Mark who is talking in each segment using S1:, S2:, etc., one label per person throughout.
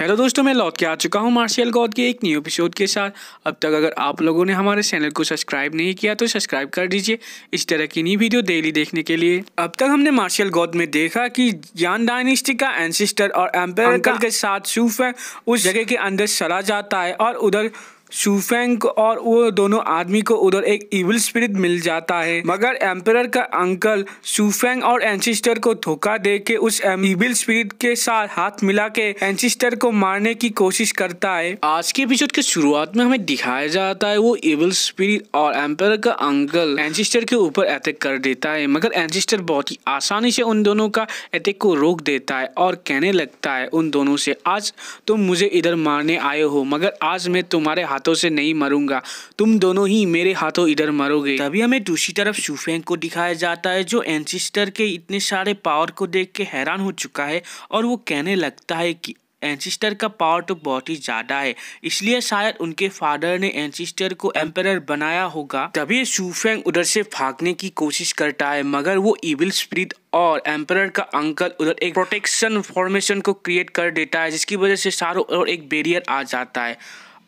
S1: hello दोस्तों मैं लौट के आ चुका हूँ मार्शियल गॉड के एक न्यू एपिसोड के साथ अब तक अगर आप लोगों ने हमारे चैनल को सब्सक्राइब नहीं किया तो सब्सक्राइब कर दीजिए इस तरह की नई वीडियो डेली देखने के लिए अब तक हमने मार्शियल गॉड में देखा कि यान डायनेस्टी का एनसिस्टर और एम्पायर के साथ सूफ है उस जगह के अंदर चला जाता है और उधर शूफेंग और वो दोनों आदमी को उधर एक इविल स्पिरिट मिल जाता है मगर एम्पर का अंकल शूफेंग और एंसिस्टर को धोखा दे के उस इविल स्पिरिट के साथ हाथ मिला के एंसिस्टर को मारने की कोशिश करता है आज के एपिसोड के शुरुआत में हमें दिखाया जाता है वो इविल स्पिरिट और एम्पर का अंकल एंसिस्टर के ऊपर अटैक कर देता है मगर एंसिस्टर बहुत ही आसानी से उन दोनों का अटैक को रोक देता है और कहने लगता है उन दोनों से आज तुम मुझे इधर मारने आए हो मगर आज मैं तुम्हारे हाथ हाथों से नहीं मरूंगा तुम दोनों ही मेरे हाथों इधर मरोगे तभी हमें दूसरी तरफ शूफेंग को दिखाया जाता है जो एनसिस्टर के इतने सारे पावर को देख के हैरान हो चुका है और वो कहने लगता है कि एनसिस्टर का पावर तो बहुत ही ज़्यादा है इसलिए शायद उनके फादर ने एनसिस्टर को एम्पर बनाया होगा तभी शूफेंग उधर से भागने की कोशिश करता है मगर वो इविल स्प्रीत और एम्पर का अंकल उधर एक प्रोटेक्शन फॉर्मेशन को क्रिएट कर देता है जिसकी वजह से सारों और एक बैरियर आ जाता है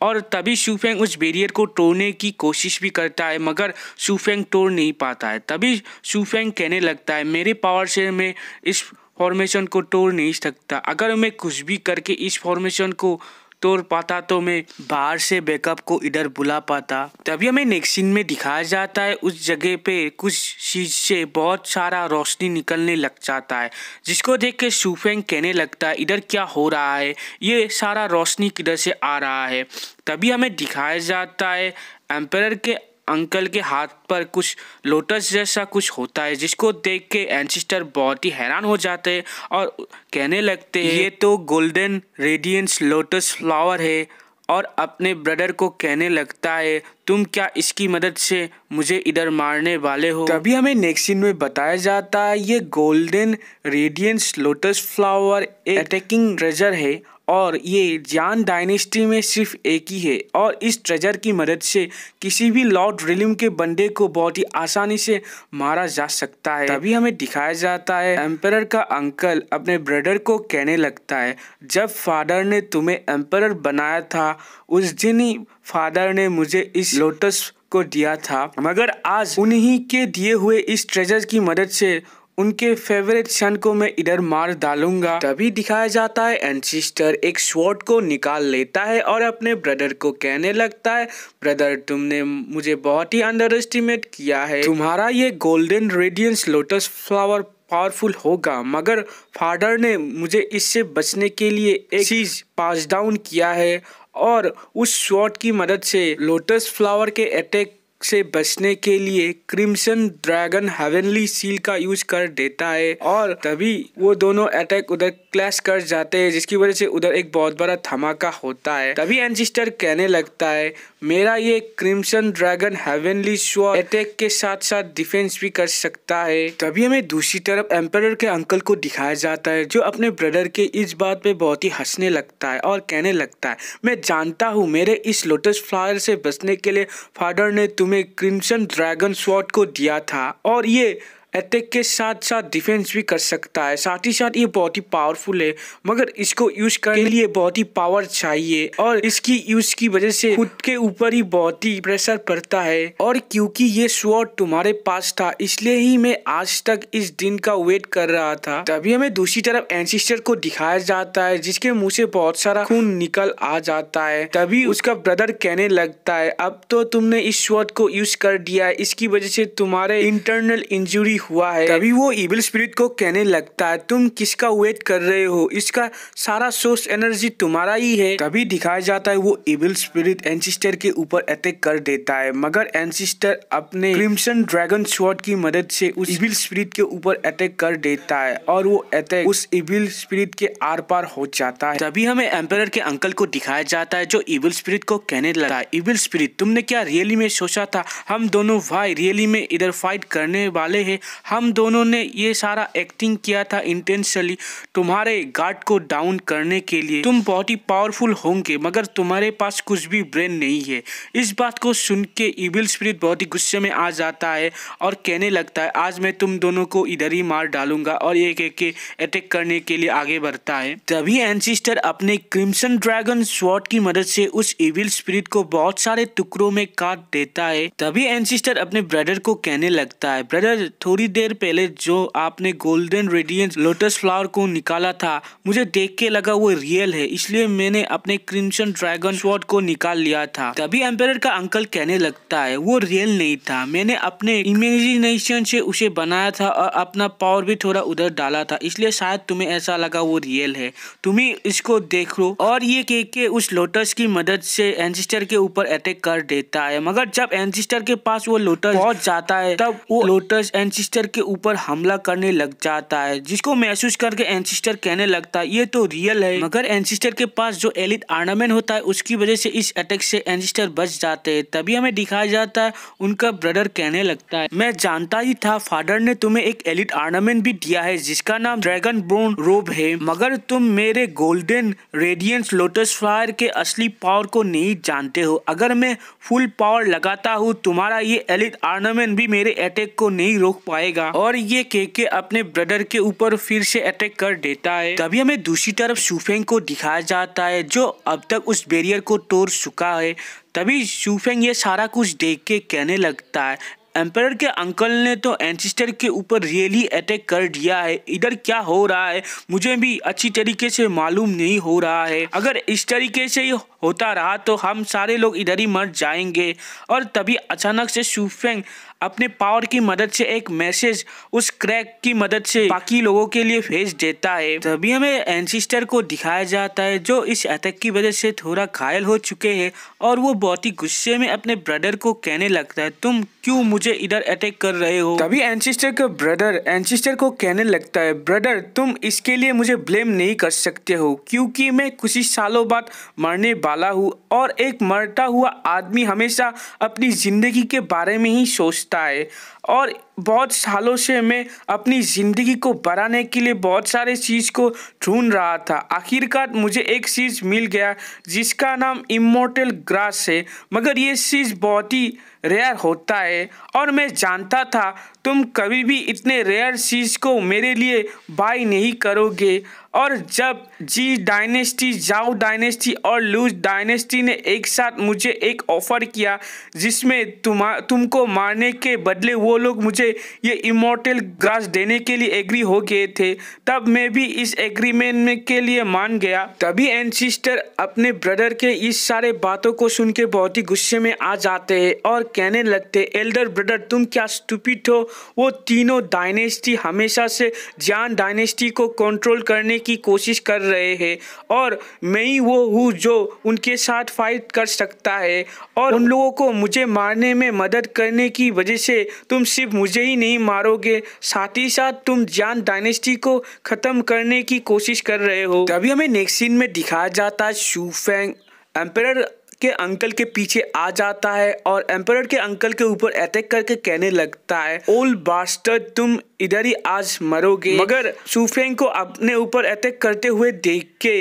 S1: और तभी शूफेंग उस बैरियर को तोड़ने की कोशिश भी करता है मगर शूफेंग तोड़ नहीं पाता है तभी शूफेंग कहने लगता है मेरे पावर से मैं इस फॉर्मेशन को तोड़ नहीं सकता अगर मैं कुछ भी करके इस फॉर्मेशन को तोड़ पाता तो मैं बाहर से बैकअप को इधर बुला पाता तभी हमें नेक्स्ट सीन में दिखाया जाता है उस जगह पे कुछ चीज से बहुत सारा रोशनी निकलने लग जाता है जिसको देख के सूफेंग कहने लगता है इधर क्या हो रहा है ये सारा रोशनी किधर से आ रहा है तभी हमें दिखाया जाता है एम्पर के अंकल के हाथ पर कुछ लोटस जैसा कुछ होता है जिसको देख के एंसिस्टर बहुत ही हैरान हो जाते हैं और कहने लगते हैं ये तो गोल्डन रेडियंस लोटस फ्लावर है और अपने ब्रदर को कहने लगता है तुम क्या इसकी मदद से मुझे इधर मारने वाले हो तभी हमें नेक्स्ट सीन में बताया जाता है ये गोल्डन रेडियंस लोटस फ्लावर एक अटैकिंग ट्रेजर है और ये जान डायनेस्टी में सिर्फ एक ही है और इस ट्रेजर की मदद से किसी भी लॉर्ड रिलिम के बंदे को बहुत ही आसानी से मारा जा सकता है तभी हमें दिखाया जाता है एम्पर का अंकल अपने ब्रदर को कहने लगता है जब फादर ने तुम्हें एम्पर बनाया था उस दिन ही फादर ने मुझे इस लोटस को दिया था मगर आज उन्हीं के दिए हुए इस ट्रेजर की मदद से उनके फेवरेट सन को मैं इधर मार डालूंगा तभी दिखाया जाता है एंड सिस्टर एक शॉर्ट को निकाल लेता है और अपने ब्रदर को कहने लगता है ब्रदर तुमने मुझे बहुत ही अंडर एस्टिमेट किया है तुम्हारा ये golden radiance lotus flower powerful होगा मगर फादर ने मुझे इससे बचने के लिए एक चीज पास डाउन किया है और उस शॉट की मदद से लोटस फ्लावर के अटैक से बचने के लिए क्रिम्सन ड्रैगन हेवनली सील का यूज कर देता है और तभी वो दोनों अटैक उधर क्लैश कर जाते हैं जिसकी वजह से उधर एक बहुत बड़ा धमाका होता है तभी एनसिस्टर कहने लगता है मेरा ये crimson dragon heavenly show attack के साथ साथ डिफेंस भी कर सकता है तभी हमें दूसरी तरफ एम्पर के अंकल को दिखाया जाता है जो अपने ब्रदर के इस बात पे बहुत ही हंसने लगता है और कहने लगता है मैं जानता हूँ मेरे इस लोटस फ्लावर से बचने के लिए फादर ने तुम्हें क्रिम्सन ड्रैगन शॉट को दिया था और ये अटैक के साथ साथ डिफेंस भी कर सकता है साथ ही साथ ये बहुत ही पावरफुल है मगर इसको यूज करने के लिए बहुत ही पावर चाहिए और इसकी यूज की वजह से खुद के ऊपर ही बहुत ही प्रेशर पड़ता है और क्योंकि ये स्वॉर्ड तुम्हारे पास था इसलिए ही मैं आज तक इस दिन का वेट कर रहा था तभी हमें दूसरी तरफ एनसिस्टर को दिखाया जाता है जिसके मुँह से बहुत सारा खून निकल आ जाता है तभी उसका ब्रदर कहने लगता है अब तो तुमने इस स्वॉर्ड को यूज कर दिया है इसकी वजह से तुम्हारे इंटरनल इंजुरी हुआ है तभी वो इविल स्पिरिट को कहने लगता है तुम किसका वेट कर रहे हो इसका सारा सोर्स एनर्जी तुम्हारा ही है तभी दिखाया जाता है वो इविल स्पिरिट एनसिस्टर के ऊपर अटैक कर देता है मगर एनसिस्टर अपने क्रिम्सन ड्रैगन शॉट की मदद से उस इविल स्पिरिट के ऊपर अटैक कर देता है और वो अटैक उस इविल स्पिरिट के आर पार हो जाता है तभी हमें एम्पायर के अंकल को दिखाया जाता है जो इविल स्पिरिट को कहने लगा इविल स्पिरिट तुमने क्या रियली में सोचा था हम दोनों भाई रियली में इधर फाइट करने वाले हैं हम दोनों ने ये सारा एक्टिंग किया था इंटेंशनली तुम्हारे गार्ड को डाउन करने के लिए तुम बहुत ही पावरफुल होंगे मगर तुम्हारे पास कुछ भी ब्रेन नहीं है इस बात को सुन के इविल स्प्रिट बहुत ही गुस्से में आ जाता है और कहने लगता है आज मैं तुम दोनों को इधर ही मार डालूंगा और एक एक के अटैक करने के लिए आगे बढ़ता है तभी एनसिस्टर अपने क्रिम्सन ड्रैगन स्वॉट की मदद से उस इविल स्पिरिट को बहुत सारे टुकड़ों में काट देता है तभी एनसिस्टर अपने ब्रदर को कहने लगता है ब्रदर थोड़ी थोड़ी देर पहले जो आपने गोल्डन रेडियंस लोटस फ्लावर को निकाला था मुझे देख के लगा वो रियल है इसलिए मैंने अपने क्रिमसन ड्रैगन स्वॉर्ड को निकाल लिया था तभी एम्पेर का अंकल कहने लगता है वो रियल नहीं था मैंने अपने इमेजिनेशन से उसे बनाया था और अपना पावर भी थोड़ा उधर डाला था इसलिए शायद तुम्हें ऐसा लगा वो रियल है तुम्हें इसको देख लो और ये केक के उस लोटस की मदद से एंजिस्टर के ऊपर अटैक कर देता है मगर जब एंजिस्टर के पास वो लोटस पहुंच जाता है तब वो लोटस एंजिस्टर एनसिस्टर के ऊपर हमला करने लग जाता है जिसको महसूस करके एनसिस्टर कहने लगता है ये तो रियल है मगर एनसिस्टर के पास जो एलिट आर्नामेंट होता है उसकी वजह से इस अटैक से एनसिस्टर बच जाते हैं तभी हमें दिखाया जाता है उनका ब्रदर कहने लगता है मैं जानता ही था फादर ने तुम्हें एक एलिट आर्नामेंट भी दिया है जिसका नाम ड्रैगन ब्रोन रोब है मगर तुम मेरे गोल्डन रेडियंस लोटस फायर के असली पावर को नहीं जानते हो अगर मैं फुल पावर लगाता हूँ तुम्हारा ये एलिट आर्नामेंट भी मेरे अटैक को नहीं रोक पाया आएगा और ये के के अपने ब्रदर के ऊपर फिर से अटैक कर देता है तभी हमें दूसरी तरफ सुफेंग को दिखाया जाता है जो अब तक उस बैरियर को तोड़ चुका है तभी सुफेंग ये सारा कुछ देख के कहने लगता है एम्पायर के अंकल ने तो एंसिस्टर के ऊपर रियली अटैक कर दिया है इधर क्या हो रहा है मुझे भी अच्छी तरीके से मालूम नहीं हो रहा है अगर इस तरीके से होता रहा तो हम सारे लोग इधर ही मर जाएंगे और तभी अचानक से शूफेंग अपने पावर की मदद से एक मैसेज उस क्रैक की मदद से बाकी लोगों के लिए भेज देता है तभी हमें एनसिस्टर को दिखाया जाता है जो इस अटैक की वजह से थोड़ा घायल हो चुके हैं और वो बहुत ही गुस्से में अपने ब्रदर को कहने लगता है तुम क्यों मुझे इधर अटैक कर रहे हो तभी एनसिस्टर का ब्रदर एनसिस्टर को कहने लगता है ब्रदर तुम इसके लिए मुझे ब्लेम नहीं कर सकते हो क्योंकि मैं कुछ ही सालों बाद मरने वाला वाला हुआ और एक मरता हुआ आदमी हमेशा अपनी ज़िंदगी के बारे में ही सोचता है और बहुत सालों से मैं अपनी ज़िंदगी को बढ़ाने के लिए बहुत सारे चीज़ को ढूंढ रहा था आखिरकार मुझे एक चीज़ मिल गया जिसका नाम इमोटल ग्रास है मगर ये चीज़ बहुत ही रेयर होता है और मैं जानता था तुम कभी भी इतने रेयर चीज़ को मेरे लिए बाई नहीं करोगे और जब जी डायनेस्टी जाओ डायनेस्टी और लूज डायनेस्टी ने एक साथ मुझे एक ऑफ़र किया जिसमें तुम तुमको मारने के बदले वो लोग मुझे ये इमोटल ग्रास देने के लिए एग्री हो गए थे तब मैं भी इस एग्रीमेंट में के लिए मान गया तभी एनसिस्टर सिस्टर अपने ब्रदर के इस सारे बातों को सुन के बहुत ही गुस्से में आ जाते हैं और कहने लगते एल्डर ब्रदर तुम क्या स्टूपिट हो वो तीनों डायनेस्टी हमेशा से जान डायनेस्टी को कंट्रोल करने की कोशिश कर रहे हैं और मैं ही वो हूँ जो उनके साथ फाइट कर सकता है और उन लोगों को मुझे मारने में मदद करने की वजह से तुम सिर्फ मुझे मुझे ही नहीं मारोगे साथ ही साथ तुम जान डायनेस्टी को ख़त्म करने की कोशिश कर रहे हो तभी हमें नेक्स्ट सीन में दिखाया जाता है शूफेंग एम्पर के अंकल के पीछे आ जाता है और एम्पर के अंकल के ऊपर अटैक करके कहने लगता है ओल्ड बास्टर तुम इधर ही आज मरोगे मगर सुफेंग को अपने ऊपर अटैक करते हुए देख के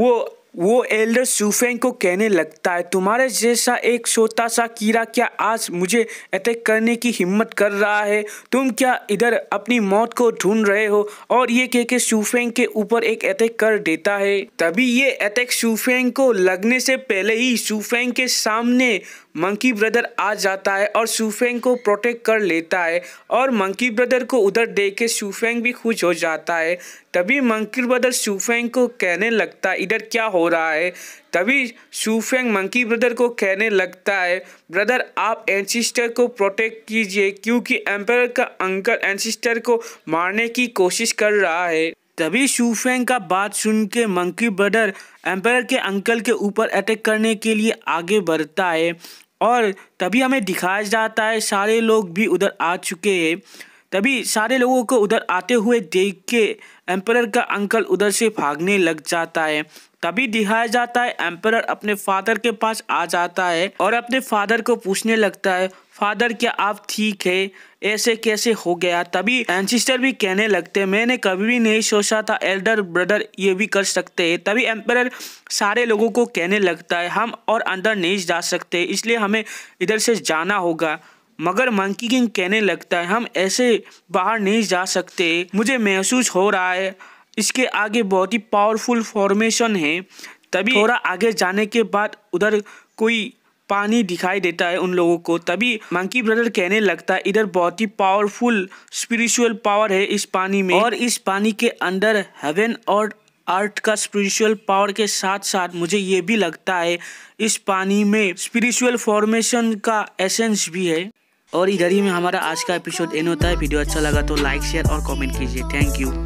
S1: वो वो एल्डर सूफेंग को कहने लगता है तुम्हारे जैसा एक छोटा सा कीड़ा क्या आज मुझे अटैक करने की हिम्मत कर रहा है तुम क्या इधर अपनी मौत को ढूंढ रहे हो और ये कह के सूफेंग के ऊपर एक अटैक कर देता है तभी ये अटैक सूफेंग को लगने से पहले ही सूफेंग के सामने मंकी ब्रदर आ जाता है और सूफेंग को प्रोटेक्ट कर लेता है और मंकी ब्रदर को उधर देख के सूफेंग भी खुश हो जाता है तभी मंकी ब्रदर शूफेंग को कहने लगता है इधर क्या हो रहा है तभी शूफेंग मंकी ब्रदर को कहने लगता है ब्रदर आप एनसिस्टर को प्रोटेक्ट कीजिए क्योंकि एम्पायर का अंकल एनसिस्टर को मारने की कोशिश कर रहा है तभी शूफेंग का बात सुन के मंकी ब्रदर एम्पायर के अंकल के ऊपर अटैक करने के लिए आगे बढ़ता है और तभी हमें दिखाया जाता है सारे लोग भी उधर आ चुके हैं तभी सारे लोगों को उधर आते हुए देख के एम्परर का अंकल उधर से भागने लग जाता है तभी दिखाया जाता है एम्परर अपने फादर के पास आ जाता है और अपने फादर को पूछने लगता है फादर क्या आप ठीक है ऐसे कैसे हो गया तभी एंसिस्टर भी कहने लगते मैंने कभी भी नहीं सोचा था एल्डर ब्रदर ये भी कर सकते हैं तभी एम्पर सारे लोगों को कहने लगता है हम और अंदर नहीं जा सकते इसलिए हमें इधर से जाना होगा मगर मंकी किंग कहने लगता है हम ऐसे बाहर नहीं जा सकते मुझे महसूस हो रहा है इसके आगे बहुत ही पावरफुल फॉर्मेशन है तभी थोड़ा आगे जाने के बाद उधर कोई पानी दिखाई देता है उन लोगों को तभी मंकी ब्रदर कहने लगता है इधर बहुत ही पावरफुल स्पिरिचुअल पावर है इस पानी में और इस पानी के अंदर हेवन और अर्थ का स्पिरिचुअल पावर के साथ साथ मुझे ये भी लगता है इस पानी में स्पिरिचुअल फॉर्मेशन का एसेंस भी है और इधर ही में हमारा आज का एपिसोड एंड होता है वीडियो अच्छा लगा तो लाइक शेयर और कमेंट कीजिए थैंक यू